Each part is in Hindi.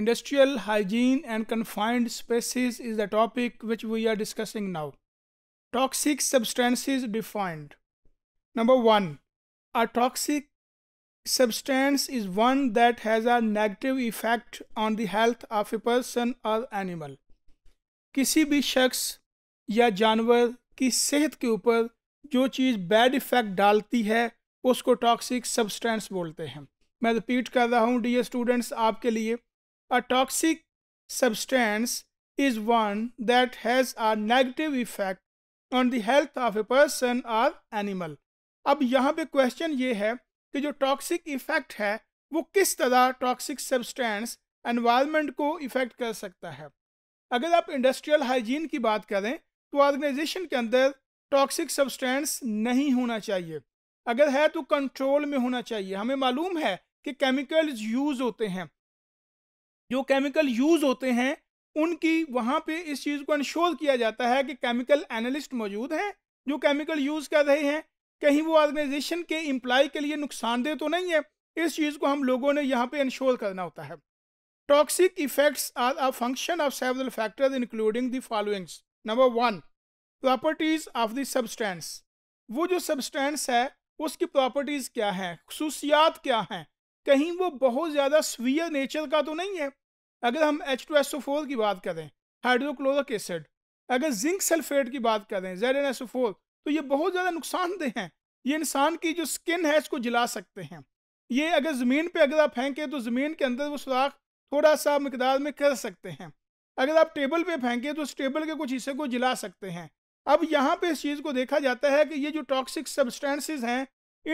Industrial hygiene and confined spaces is the topic which we are discussing now. Toxic substances defined. Number one, a toxic substance is one that has a negative effect on the health of a person or animal. किसी भी शख्स या जानवर की सेहत के ऊपर जो चीज़ बैड इफ़ेक्ट डालती है उसको टॉक्सिक सब्सटेंस बोलते हैं मैं रिपीट कर रहा हूँ डी स्टूडेंट्स आपके लिए A toxic substance is one that has a negative effect on the health of a person or animal. अब यहाँ पे क्वेश्चन ये है कि जो टॉक्सिक इफेक्ट है वो किस तरह टॉक्सिक सब्सटेंस एनवायरनमेंट को इफेक्ट कर सकता है अगर आप इंडस्ट्रियल हाइजीन की बात करें तो ऑर्गेनाइजेशन के अंदर टॉक्सिक सब्सटेंस नहीं होना चाहिए अगर है तो कंट्रोल में होना चाहिए हमें मालूम है कि केमिकल्स यूज़ होते हैं जो केमिकल यूज़ होते हैं उनकी वहाँ पे इस चीज़ को इंश्योर किया जाता है कि केमिकल एनालिस्ट मौजूद हैं जो केमिकल यूज़ कर रहे हैं कहीं वो ऑर्गेनाइजेशन के एम्प्लॉय के लिए नुकसानदेह तो नहीं है इस चीज़ को हम लोगों ने यहाँ पे इंश्योर करना होता है toxic effects are a function of several factors including the followings number one properties of the substance वो जो सब्सटेंस है उसकी प्रॉपर्टीज़ क्या हैं खसूसियात क्या हैं कहीं वो बहुत ज़्यादा स्वीय नेचर का तो नहीं है अगर हम H two S O four की बात करें हाइड्रोक्लोरिक एसिड अगर जिंक सल्फेट की बात करें Z N S O four तो ये बहुत ज़्यादा नुकसानदेह हैं ये इंसान की जो स्किन है इसको जला सकते हैं ये अगर ज़मीन पर अगर आप फेंकें तो ज़मीन के अंदर वो सुराख थोड़ा सा मकदार में कर सकते हैं अगर आप टेबल पे फेंकें तो उस टेबल के कुछ हिस्से को जला सकते हैं अब यहाँ पे इस चीज़ को देखा जाता है कि ये जो टॉक्सिक सब्सटेंसेस हैं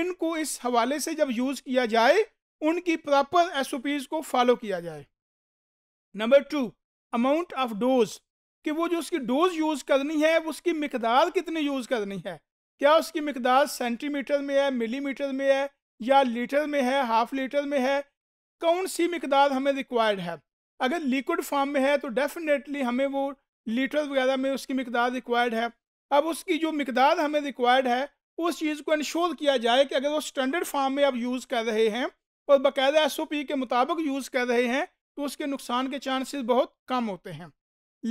इनको इस हवाले से जब यूज़ किया जाए उनकी प्रॉपर एस को फॉलो किया जाए number two amount of dose कि वो जो उसकी डोज यूज़ करनी है उसकी मकदार कितनी यूज़ करनी है क्या उसकी मकदार सेंटीमीटर में है मिलीमीटर में है या लीटर में है हाफ लीटर में है कौन सी मकदार हमें रिक्वायर्ड है अगर लिक्विड फॉर्म में है तो डेफिनेटली हमें वो लीटर वगैरह में उसकी मकदार रिक्वायर्ड है अब उसकी जो मकदार हमें रिक्वायर्ड है उस चीज़ को इंश्योर किया जाए कि अगर वो स्टैंडर्ड फॉर्म में आप यूज़ कर रहे हैं और बाकायदा एस के मुताबिक यूज़ कर रहे हैं तो उसके नुकसान के चांसेस बहुत कम होते हैं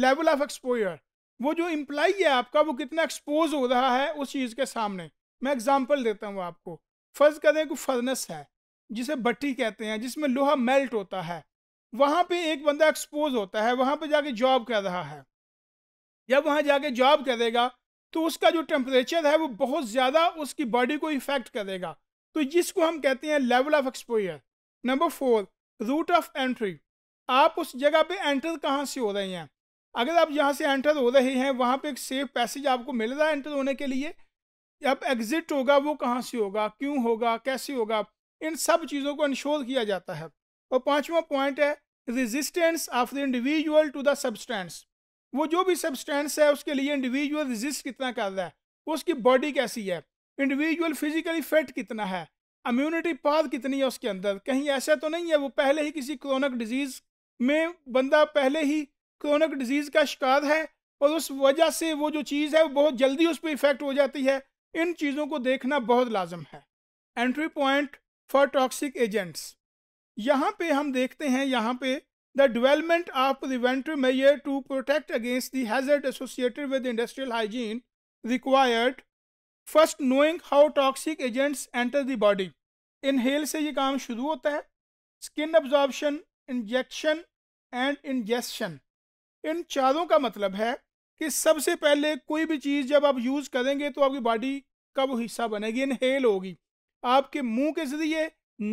लेवल ऑफ एक्सपोजर वो जो इम्प्लाई है आपका वो कितना एक्सपोज हो रहा है उस चीज़ के सामने मैं एग्जाम्पल देता हूँ आपको फ़र्ज़ करें कि फर्नेस है जिसे भट्टी कहते हैं जिसमें लोहा मेल्ट होता है वहाँ पे एक बंदा एक्सपोज होता है वहाँ पे जाके जॉब कर रहा है जब वहाँ जाके जॉब करेगा तो उसका जो टेम्परेचर है वो बहुत ज़्यादा उसकी बॉडी को इफ़ेक्ट करेगा तो जिसको हम कहते हैं level of exposure number four route of entry आप उस जगह पे एंटर कहाँ से हो रहे हैं अगर आप यहाँ से एंटर हो रहे हैं वहाँ पे एक सेफ पैसेज आपको मिल रहा है एंटर होने के लिए अब एग्जिट होगा वो कहाँ से होगा क्यों होगा कैसे होगा इन सब चीज़ों को इंश्योर किया जाता है और पाँचवा पॉइंट है resistance of the individual to the substance वो जो भी सब्सटेंस है उसके लिए इंडिविजुअल रिजिस्ट कितना कर रहा है उसकी बॉडी कैसी है इंडिविजुअल फिजिकली फिट कितना है इम्यूनिटी पावर कितनी है उसके अंदर कहीं ऐसा तो नहीं है वो पहले ही किसी क्रोनिक डिजीज़ में बंदा पहले ही क्रोनिक डिजीज़ का शिकार है और उस वजह से वो जो चीज़ है वो बहुत जल्दी उस पर इफ़ेक्ट हो जाती है इन चीज़ों को देखना बहुत लाजम है entry point for toxic agents यहाँ पे हम देखते हैं यहाँ पे the development of preventive measure to protect against the hazard associated with industrial hygiene required first knowing how toxic agents enter the body inhale से ये काम शुरू होता है skin absorption injection and ingestion इन चारों का मतलब है कि सबसे पहले कोई भी चीज़ जब आप यूज़ करेंगे तो आपकी बॉडी का वो हिस्सा बनेगी इनहेल होगी आपके मुंह के ज़रिए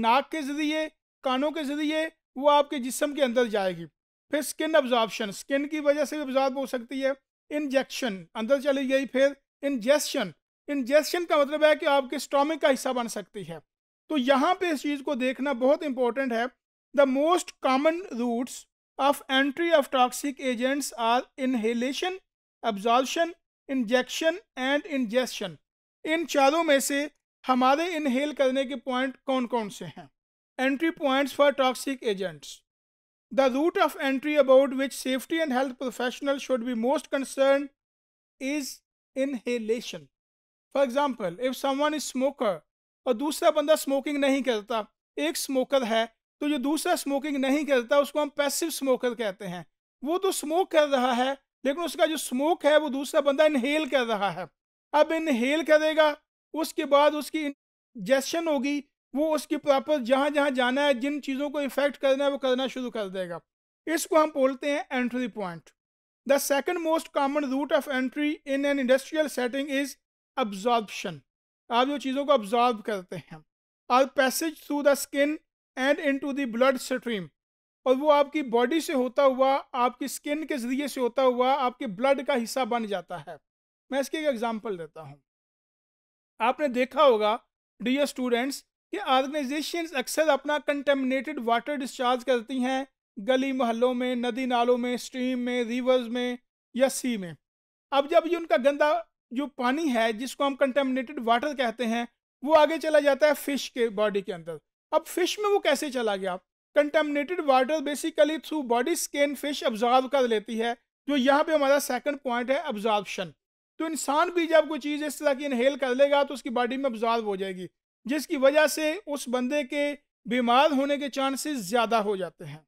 नाक के ज़रिए कानों के ज़रिए वो आपके जिसम के अंदर जाएगी फिर स्किन ऑब्जॉर्बशन स्किन की वजह से भी ऑब्जॉर्ब हो सकती है इंजेक्शन अंदर चली गई फिर इंजेस्शन इंजेक्शन का मतलब है कि आपके स्टोमिक का हिस्सा बन सकती है तो यहाँ पे इस चीज़ को देखना बहुत इंपॉर्टेंट है the most common routes of entry of toxic agents are inhalation absorption injection and ingestion इन चारों में से हमारे इनहेल करने के पॉइंट कौन कौन से हैं entry points for toxic agents the route of entry about which safety and health professional should be most concern is inhalation for example if someone is smoker और दूसरा बंदा स्मोकिंग नहीं करता एक स्मोकर है तो जो दूसरा स्मोकिंग नहीं करता उसको हम पैसिव स्मोकर कहते हैं वो तो स्मोक कर रहा है लेकिन उसका जो स्मोक है वो दूसरा बंदा इनहेल कर रहा है अब इनहेल करेगा उसके बाद उसकी जेशन होगी वो उसकी प्रॉपर जहाँ जहाँ जाना है जिन चीज़ों को इफेक्ट करना है वो करना शुरू कर देगा इसको हम बोलते हैं entry point the second most common route of entry in an industrial setting is absorption आप जो चीज़ों को अब्जॉर्ब करते हैं और passage through the skin and into the blood stream और वो आपकी बॉडी से होता हुआ आपकी स्किन के ज़रिए से होता हुआ आपके ब्लड का हिस्सा बन जाता है मैं इसकी एक एग्जाम्पल देता हूँ आपने देखा होगा डियर स्टूडेंट्स कि ऑर्गेनाइजेशन अक्सर अपना कंटेमिनेटेड वाटर डिस्चार्ज करती हैं गली मोहल्लों में नदी नालों में स्ट्रीम में रिवर्स में या सी में अब जब ये उनका गंदा जो पानी है जिसको हम कंटेमिनेटेड वाटर कहते हैं वो आगे चला जाता है फिश के बॉडी के अंदर अब फिश में वो कैसे चला गया contaminated water basically through body skin fish absorb कर लेती है जो यहाँ पे हमारा सेकंड पॉइंट है ऑब्जॉर्बशन तो इंसान भी जब कोई चीज़ इस तरह की इनहेल कर लेगा तो उसकी बॉडी में ऑब्जॉर्व हो जाएगी जिसकी वजह से उस बंदे के बीमार होने के चांसेस ज़्यादा हो जाते हैं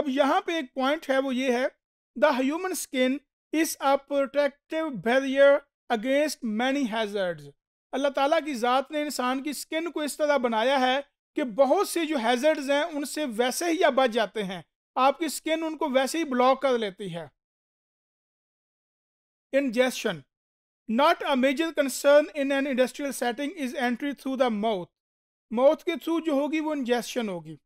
अब यहाँ पे एक पॉइंट है वो ये है the human skin is a protective barrier against many hazards Allah ताला की ज़ात ने इंसान की स्किन को इस तरह बनाया है कि बहुत से जो हैजर्ड्स हैं उनसे वैसे ही आप बच जाते हैं आपकी स्किन उनको वैसे ही ब्लॉक कर लेती है ingestion not a major concern in an industrial setting is entry through the mouth mouth के थ्रू जो होगी वो इंजेस्शन होगी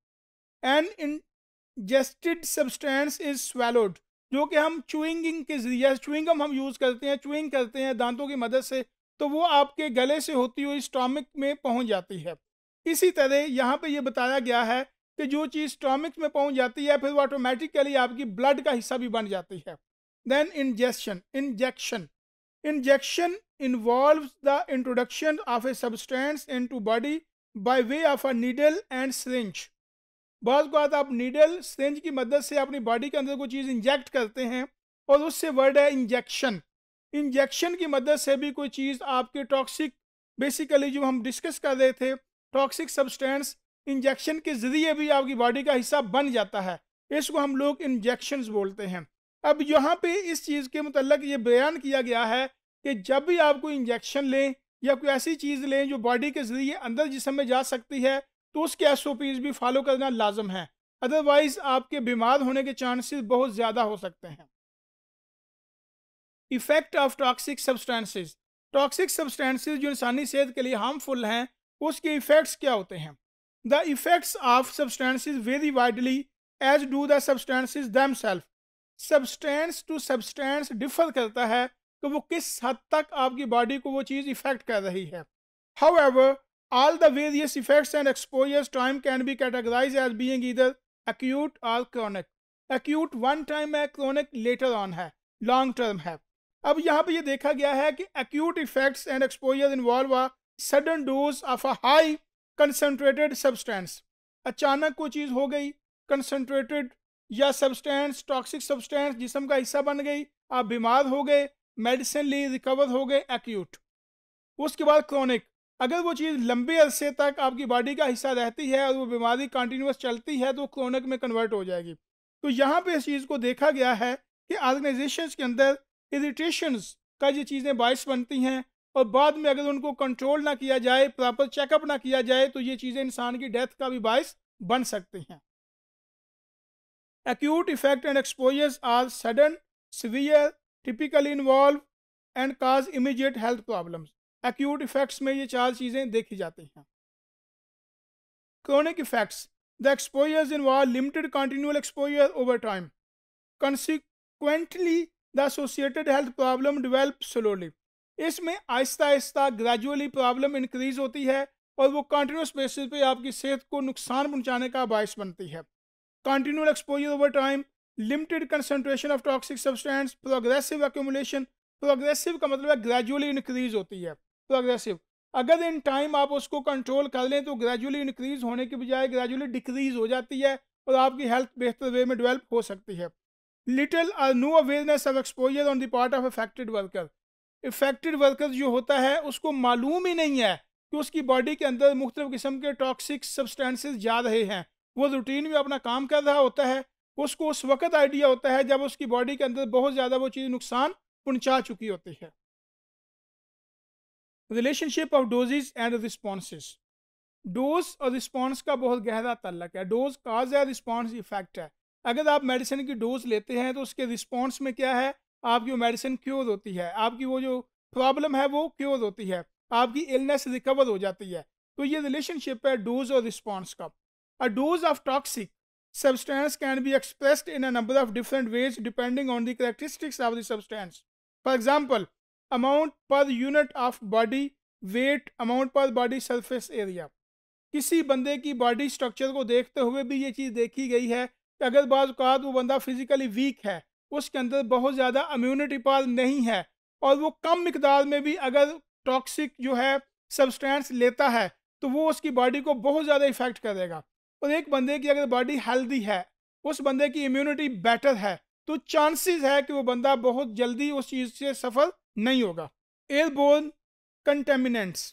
an ingested substance is swallowed जो कि हम चुइंगिंग के जरिए चुइंगम हम यूज़ करते हैं चुइंग करते हैं दांतों की मदद से तो वो आपके गले से होती हुई स्टॉमिक में पहुंच जाती है इसी तरह यहाँ पे ये बताया गया है कि जो चीज़ स्टॉमिक में पहुंच जाती है फिर वो ऑटोमेटिकली आपकी ब्लड का हिस्सा भी बन जाती है then injection injection injection the introduction of a substance into body by way of a needle and syringe बहुत को आप नीडल सिंज की मदद से अपनी बॉडी के अंदर कोई चीज़ इंजेक्ट करते हैं और उससे वर्ड है इंजेक्शन इंजेक्शन की मदद से भी कोई चीज़ आपके टॉक्सिक बेसिकली जो हम डिस्कस कर रहे थे टॉक्सिक सब्सटेंस इंजेक्शन के ज़रिए भी आपकी बॉडी का हिस्सा बन जाता है इसको हम लोग इंजेक्शन बोलते हैं अब यहाँ पे इस चीज़ के मतलब ये बयान किया गया है कि जब भी आप कोई इंजेक्शन लें या कोई ऐसी चीज़ लें जो बॉडी के ज़रिए अंदर जिसम में जा सकती है तो उसके एस भी फॉलो करना लाजम है अदरवाइज आपके बीमार होने के चांसेस बहुत ज़्यादा हो सकते हैं effect of toxic substances toxic substances जो इंसानी सेहत के लिए हार्मफुल हैं उसके इफ़ेक्ट्स क्या होते हैं the effects of substances vary widely as do the substances themselves substance to substance differ करता है कि वो किस हद तक आपकी बॉडी को वो चीज़ इफ़ेक्ट कर रही है how All the various effects and exposures time can be categorized as being either acute or chronic. Acute one time hai chronic later on hai long term hai ab yahan pe ye dekha gaya hai ki acute effects and exposures involve a sudden dose of a high concentrated substance. अचानक कोई चीज़ हो गई कंसनट्रेटेड या सब्सटेंस टॉक्सिक सब्सटेंस जिसम का हिस्सा बन गई आप बीमार हो गए मेडिसिन ली रिकवर हो गए एक्यूट उसके बाद क्रॉनिक अगर वो चीज़ लंबे अरसे तक आपकी बॉडी का हिस्सा रहती है और वो बीमारी कंटिन्यूस चलती है तो क्रोनिक में कन्वर्ट हो जाएगी तो यहाँ पे इस चीज़ को देखा गया है कि ऑर्गेनाइजेशन के अंदर इरीटेशंस का ये चीज़ें बायस बनती हैं और बाद में अगर उनको कंट्रोल ना किया जाए प्रॉपर चेकअप ना किया जाए तो ये चीज़ें इंसान की डेथ का भी बायस बन सकती हैं acute effect and exposures are sudden severe typically involve and cause immediate health problems acute effects में ये चार चीज़ें देखी जाती हैं chronic effects the exposures involve limited continual exposure over time consequently the associated health problem develop slowly इसमें आहिस्ता आहिस्ता ग्रेजुअली प्रॉब्लम इंक्रीज होती है और वो कंटिन्यूस बेसिस पे आपकी सेहत को नुकसान पहुंचाने का बायस बनती है continual exposure over time limited concentration of toxic substance progressive accumulation progressive का मतलब है ग्रेजुअली इंक्रीज होती है तो अग्रेसिव अगर इन टाइम आप उसको कंट्रोल कर लें तो ग्रेजुअली इंक्रीज होने के बजाय ग्रेजुअली डिक्रीज हो जाती है और आपकी हेल्थ बेहतर वे में डेवलप हो सकती है little or no awareness of exposure on the part of affected worker affected worker जो होता है उसको मालूम ही नहीं है कि उसकी बॉडी के अंदर मुख्तु किस्म के टॉक्सिक सब्सटेंसेज जा रहे हैं वो रूटीन में अपना काम कर रहा होता है उसको उस वक्त आइडिया होता है जब उसकी बॉडी के अंदर बहुत ज़्यादा वो चीज़ नुकसान पहुँचा चुकी होती है relationship of doses and responses dose और रिस्पॉन्स का बहुत गहरा तल्लक है डोज काज है रिस्पॉन्स इफेक्ट है अगर आप मेडिसिन की डोज लेते हैं तो उसके रिस्पॉन्स में क्या है आपकी वो मेडिसिन क्योर होती है आपकी वो जो प्रॉब्लम है वो क्योर होती है आपकी इलनेस रिकवर हो जाती है तो ये रिलेशनशिप है डोज और रिस्पॉन्स का a dose of toxic substance can be expressed in a number of different ways depending on the characteristics of the substance for example amount per unit of body weight amount per body surface area किसी बंदे की बॉडी स्ट्रक्चर को देखते हुए भी ये चीज़ देखी गई है कि अगर बाज़ात वो बंदा फिजिकली वीक है उसके अंदर बहुत ज़्यादा इम्यूनिटी पावर नहीं है और वो कम मकदार में भी अगर टॉक्सिक जो है सब्सटेंस लेता है तो वो उसकी बॉडी को बहुत ज़्यादा इफ़ेक्ट करेगा और एक बंदे की अगर बॉडी हेल्दी है उस बंदे की इम्यूनिटी बेटर है तो चांसेस है कि वो बंदा बहुत जल्दी उस चीज़ से सफ़र नहीं होगा एयरबोर्न कंटेमिनेंट्स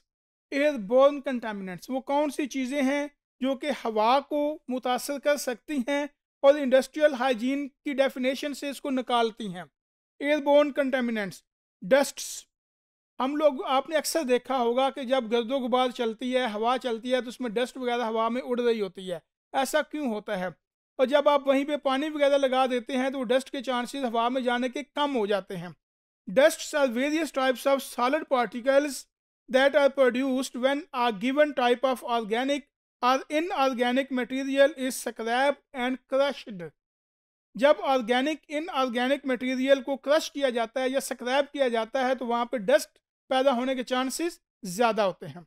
एयरबोर्न कंटेमिनेंट्स वो कौन सी चीज़ें हैं जो कि हवा को मुतासर कर सकती हैं और इंडस्ट्रियल हाइजीन की डेफिनेशन से इसको निकालती हैं एयरबोर्न कंटेमिनेंट्स डस्ट्स हम लोग आपने अक्सर देखा होगा कि जब गर्दो गुबार चलती है हवा चलती है तो उसमें डस्ट वगैरह हवा में उड़ रही होती है ऐसा क्यों होता है और जब आप वहीं पे पानी वगैरह लगा देते हैं तो डस्ट के चांसेस हवा में जाने के कम हो जाते हैं Dusts are various types of solid particles that are produced when a given type of organic or inorganic material is scrapped and crushed. जब ऑर्गेनिक इनऑर्गेनिक मटेरियल को क्रश किया जाता है या स्क्रैप किया जाता है तो वहाँ पे डस्ट पैदा होने के चांसेस ज़्यादा होते हैं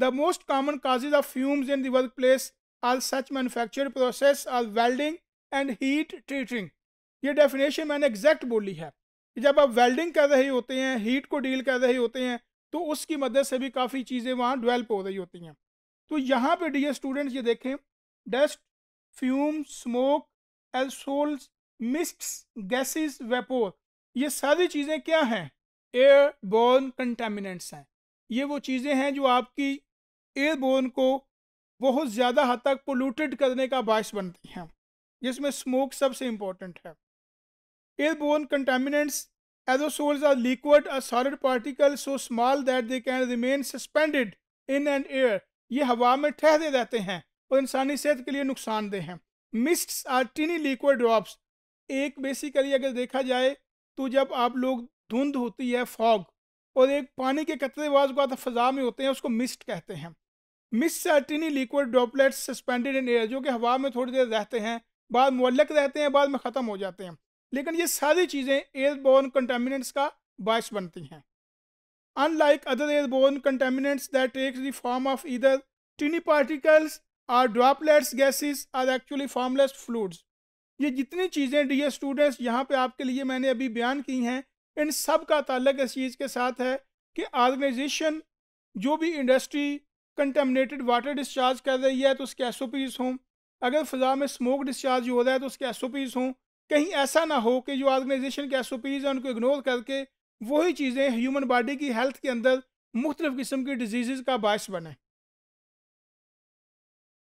the most common causes of fumes in work place are such manufacture process or welding and heat treating ये डेफिनेशन मैंने एग्जैक्ट बोली है जब आप वेल्डिंग कर रहे होते हैं हीट को डील कर रहे होते हैं तो उसकी मदद से भी काफ़ी चीज़ें वहाँ डिवेल्प हो रही होती हैं तो यहाँ पे डी स्टूडेंट्स ये देखें dust fume smoke aerosols mists gases vapour ये सारी चीज़ें क्या हैं एयर बोर्न कंटेमिनेंट्स हैं ये वो चीज़ें हैं जो आपकी एयर बोर्न को बहुत ज़्यादा हद तक पोलूटेड करने का बायस बनती हैं जिसमें स्मोक सबसे इम्पोर्टेंट है airborne contaminants, aerosols are liquid or solid particles so small that they can remain suspended in an air. ये हवा में ठहरे रहते हैं और इंसानी सेहत के लिए नुकसानदेह हैं mists are tiny liquid drops एक बेसिकली अगर देखा जाए तो जब आप लोग धुंध होती है फॉग और एक पानी के कतरे वाज फजा में होते हैं उसको मिस्ट कहते हैं mist are tiny liquid droplets suspended in air जो कि हवा में थोड़ी देर रहते हैं बाद मुल्क रहते हैं बाद में ख़त्म हो जाते हैं लेकिन ये सारी चीज़ें एयरबोर्न कंटेमिनेंट्स का बायस बनती हैं unlike other airborne contaminants that takes the form of either tiny particles और droplets gases are actually formless fluids ये जितनी चीज़ें डी स्टूडेंट्स यहाँ पे आपके लिए मैंने अभी बयान की हैं इन सब का ताल्लक इस चीज़ के साथ है कि ऑर्गेनाइजेशन जो भी इंडस्ट्री कंटेमिनेटेड वाटर डिस्चार्ज कर रही है तो उसके एस हों अगर फ़िज़ा में स्मोक डिस्चार्ज हो रहा है तो उसके एस हों कहीं ऐसा ना हो कि जो ऑर्गेनाइजेशन के एस हैं उनको इग्नोर करके वही चीज़ें ह्यूमन बॉडी की हेल्थ के अंदर मुख्तलिफ़ किस्म की डिजीज़ का बायस बने